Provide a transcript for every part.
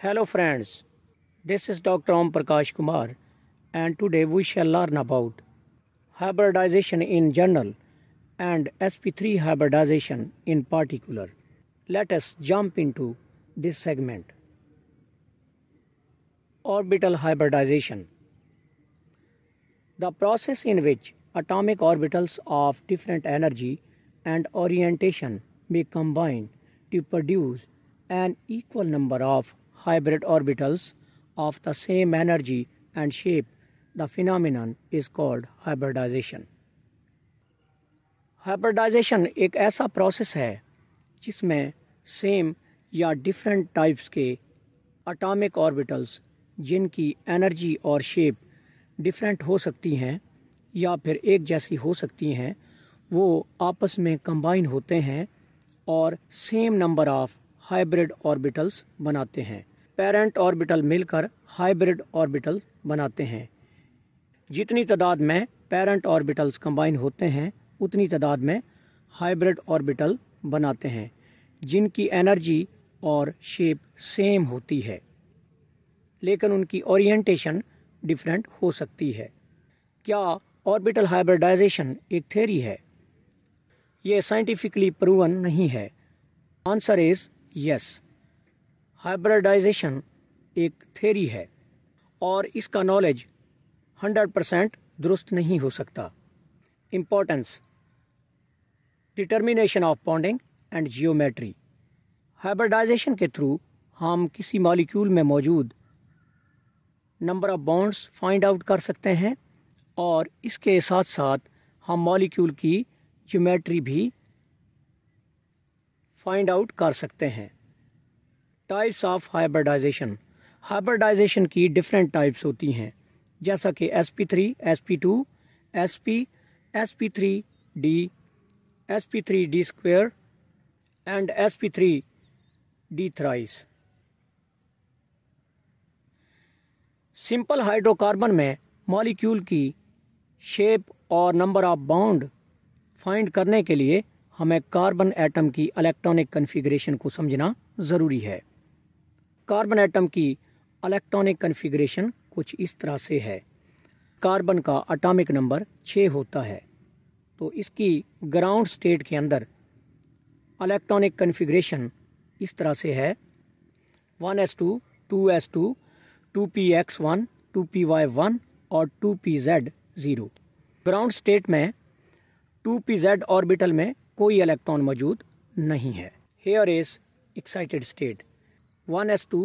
Hello friends, this is Dr. Om Prakash Kumar and today we shall learn about hybridization in general and sp3 hybridization in particular. Let us jump into this segment. Orbital hybridization The process in which atomic orbitals of different energy and orientation may combine to produce an equal number of hybrid orbitals of the same energy and shape, the phenomenon is called hybridization. Hybridization एक ऐसा process है जिसमें same या different types के atomic orbitals जिनकी energy और shape different हो सकती हैं या फिर एक जैसी हो सकती हैं वो आपस में कंबाइन होते हैं और same number of hybrid orbitals बनाते हैं पेरेंट ऑर्बिटल मिलकर हाइब्रिड ऑर्बिटल बनाते हैं जितनी तादाद में पेरेंट ऑर्बिटल्स कंबाइन होते हैं उतनी तादाद में हाइब्रिड ऑर्बिटल बनाते हैं जिनकी एनर्जी और शेप सेम होती है लेकिन उनकी ओरिएंटेशन डिफरेंट हो सकती है क्या ऑर्बिटल हाइब्रिडाइजेशन एक थेरी है ये साइंटिफिकली प्रूवन नहीं है आंसर इज़ यस हाइब्रिडाइजेशन एक थेरी है और इसका नॉलेज 100 परसेंट दुरुस्त नहीं हो सकता importance determination of bonding and geometry hybridization के थ्रू हम किसी मॉलिक्यूल में मौजूद number of bonds find out कर सकते हैं और इसके साथ साथ हम मॉलिक्यूल की ज्योमेट्री भी फाइंड आउट कर सकते हैं टाइप्स ऑफ हाइब्रिडाइजेशन हाइब्रिडाइजेशन की डिफरेंट टाइप्स होती हैं जैसा कि s P three S p two s p s P three d s P three d square and s P three d thrice simple hydrocarbon में molecule की shape और number of bond find करने के लिए हमें carbon atom की electronic configuration को समझना ज़रूरी है कार्बन एटम की इलेक्ट्रॉनिक कन्फिग्रेशन कुछ इस तरह से है कार्बन का अटामिक नंबर छः होता है तो इसकी ग्राउंड स्टेट के अंदर इलेक्ट्रॉनिक कन्फिग्रेशन इस तरह से है one s two two s two two p x one two p y one और two p z zero ground state में टू पी जेड ऑर्बिटल में कोई इलेक्ट्रॉन मौजूद नहीं है here is excited state one s two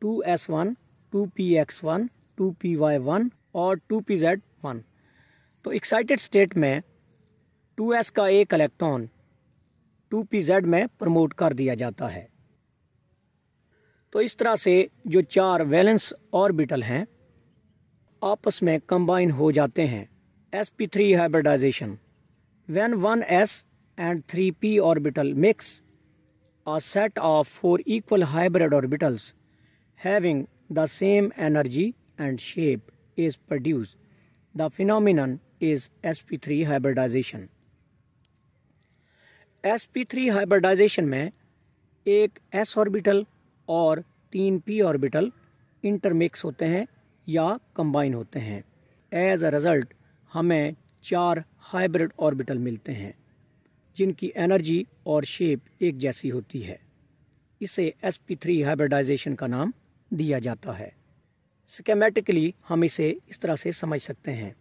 two s one two p x one two p y one और two p z one तो excited state में two s का एक इलेक्ट्रॉन टू पी जेड में promote कर दिया जाता है तो इस तरह से जो चार वैलेंस ऑर्बिटल हैं आपस में कंबाइन हो जाते हैं s P three hybridization when one s and three p orbital mix a set of four equal hybrid orbitals having the same energy and shape is produce the phenomenon is s P three hybridization s P three hybridization में एक S orbital और तीन P orbital intermix होते हैं या combine होते हैं as a result हमें चार हाइब्रिड ऑर्बिटल मिलते हैं जिनकी एनर्जी और शेप एक जैसी होती है इसे एस पी थ्री हाइब्रिडाइजेशन का नाम दिया जाता है स्केमेटिकली हम इसे इस तरह से समझ सकते हैं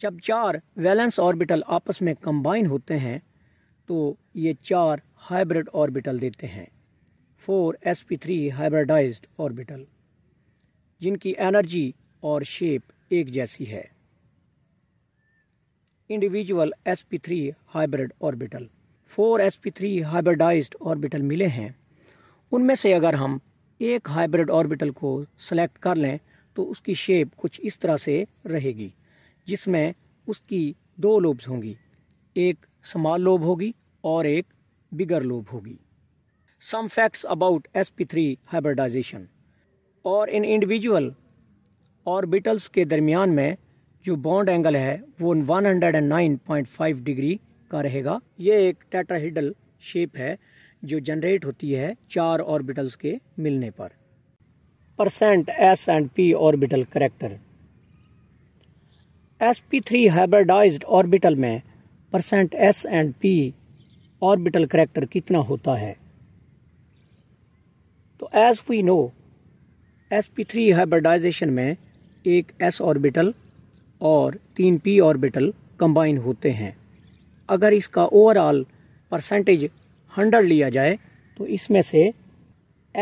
जब चार वैलेंस ऑर्बिटल आपस में कंबाइन होते हैं तो ये चार हाइब्रिड ऑर्बिटल देते हैं four S P three hybridized orbital जिनकी एनर्जी और शेप एक जैसी है individual s P three hybrid orbital four S P three hybridized orbital मिले हैं उनमें से अगर हम एक हाइब्रिड ऑर्बिटल को सेलेक्ट कर लें तो उसकी शेप कुछ इस तरह से रहेगी जिसमें उसकी दो लोब्स होंगी एक स्मॉल लोब होगी और एक बिगर लोब होगी some facts about s P three hybridization और इन इंडिविजुअल ऑर्बिटल्स के दरमियान में जो बॉन्ड एंगल है वो 109.5 डिग्री का रहेगा ये एक टेट्राहीडल शेप है जो जनरेट होती है चार ऑर्बिटल्स के मिलने पर percent s and p orbital character s P three hybridized orbital में percent s and p orbital character कितना होता है तो as we know s P three hybridization में एक एस ऑर्बिटल और तीन पी ऑर्बिटल कंबाइन होते हैं अगर इसका ओवरऑल परसेंटेज हंड्रेड लिया जाए तो इसमें से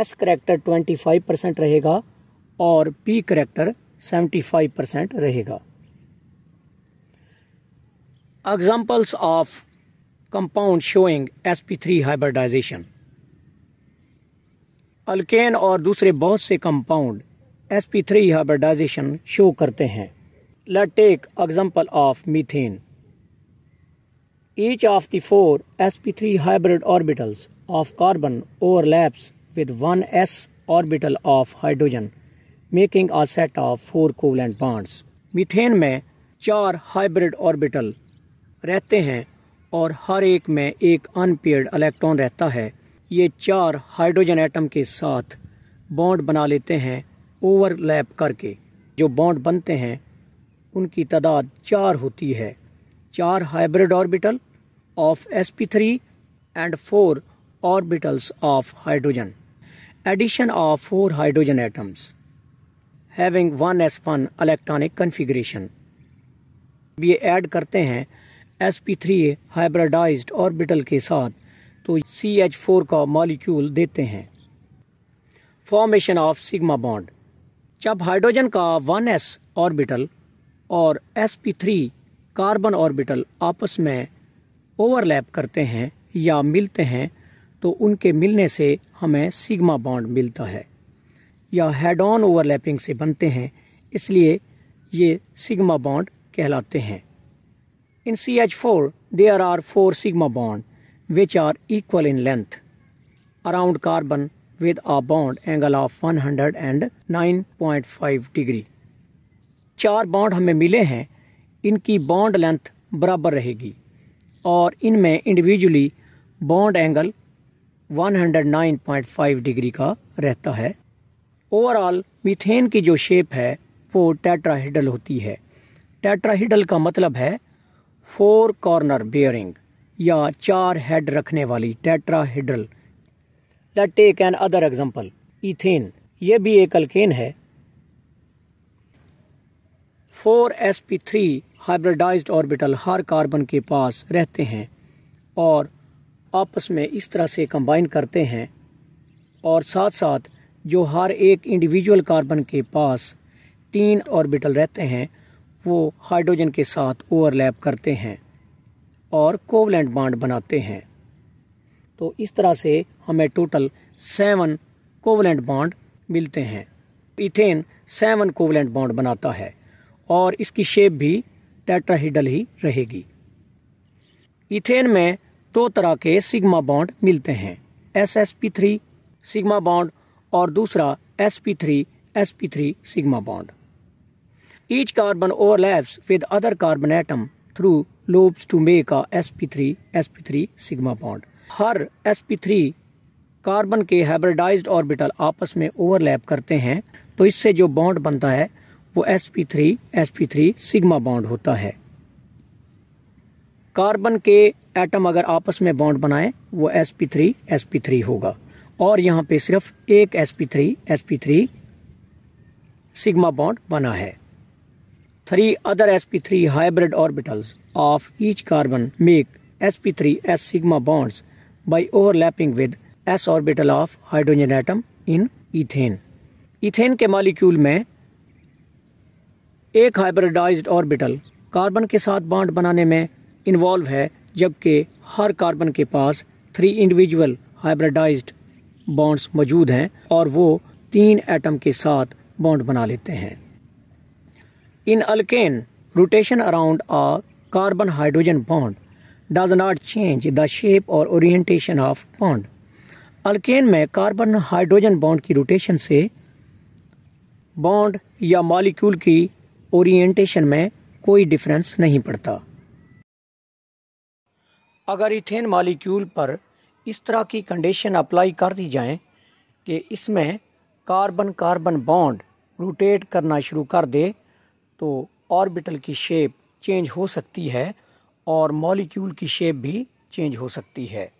S character twenty five percent रहेगा और P character seventy five percent रहेगा examples of compound showing S P three hybridization alkane और दूसरे बहुत से compound S P three hybridization show करते हैं Let take example of methane. Each of the four sp3 hybrid orbitals of carbon overlaps with one s orbital of hydrogen, making a set of four covalent bonds. Methane में चार hybrid orbital रहते हैं और हर एक में एक unpaired electron रहता है ये चार हाइड्रोजन एटम के साथ बॉन्ड बना लेते हैं ओवरलैप करके जो बॉन्ड बनते हैं उनकी तादाद चार होती है चार hybrid orbital of s P three and four orbitals of hydrogen addition of four hydrogen atoms having one s one electronic configuration ये ऐड करते हैं s P three hybridized orbital के साथ तो सी एच फोर का molecule देते हैं formation of sigma bond जब हाइड्रोजन का वन एस ऑर्बिटल और एस थ्री कार्बन ऑर्बिटल आपस में ओवरलैप करते हैं या मिलते हैं तो उनके मिलने से हमें सिग्मा बॉन्ड मिलता है या हेड ऑन ओवरलैपिंग से बनते हैं इसलिए ये सिग्मा बॉन्ड कहलाते हैं in C H four there are four sigma bond which are equal in length around carbon with a bond angle of 109.5 degree चार बॉन्ड हमें मिले हैं इनकी बॉन्ड लेंथ बराबर रहेगी और इनमें इंडिविजुअली बॉन्ड एंगल 109.5 डिग्री का रहता है ओवरऑल मीथेन की जो शेप है वो टेट्राहीडल होती है टेट्राहीडल का मतलब है फोर कॉर्नर बियरिंग या चार हेड रखने वाली tetrahedral let take another example ethane ये भी एक अल्केन है four S P three hybridise orbital हर कार्बन के पास रहते हैं और आपस में इस तरह से कंबाइन करते हैं और साथ साथ जो हर एक इंडिविजुअल कार्बन के पास तीन ऑर्बिटल रहते हैं वो हाइड्रोजन के साथ ओवरलैप करते हैं और कोवलेंट बाड बनाते हैं तो इस तरह से हमें टोटल सेवन कोवलेंट बाड मिलते हैं इथेन सेवन कोवलेंट बाड बनाता है और इसकी शेप भी टेट्राहीडल ही रहेगी इथेन में दो तो तरह के सिग्मा बॉन्ड मिलते हैं S S P three sigma bond और दूसरा S P three S P three sigma bond each carbon overlaps with other carbon atom through lobes S P three S P three sigma bond हर S P three carbon के hybridised orbital आपस में overlap करते हैं तो इससे जो bond बनता है वो sp3 sp3 three S P three sigma bond होता है कार्बन के एटम अगर आपस में बॉन्ड बनाए वो sp3 sp3 होगा और यहाँ पे सिर्फ एक sp3 sp3 सिग्मा बॉन्ड बना है three other sp3 hybrid orbitals of each carbon make sp3 s sigma bonds by overlapping with s orbital of hydrogen atom in ethane ethane के मॉलिक्यूल में एक हाइब्रिडाइज्ड ऑर्बिटल कार्बन के साथ bond बनाने में involve है जबकि हर कार्बन के पास थ्री इंडिविजुअल हाइब्रिडाइज्ड बॉन्ड्स मौजूद हैं और वो तीन एटम के साथ बॉन्ड बना लेते हैं in alkane rotation around a carbon hydrogen bond does not change the shape और ओरिएंटेशन ऑफ बॉन्ड अल्केन में कार्बन हाइड्रोजन बॉन्ड की रोटेशन से बॉन्ड या मॉलिक्यूल की ओरिएंटेशन में कोई डिफरेंस नहीं पड़ता अगर इथेन मालिक्यूल पर इस तरह की कंडीशन अप्लाई कर दी जाए कि इसमें कार्बन कार्बन बॉन्ड रोटेट करना शुरू कर दे तो ऑर्बिटल की शेप चेंज हो सकती है और मॉलिक्यूल की शेप भी चेंज हो सकती है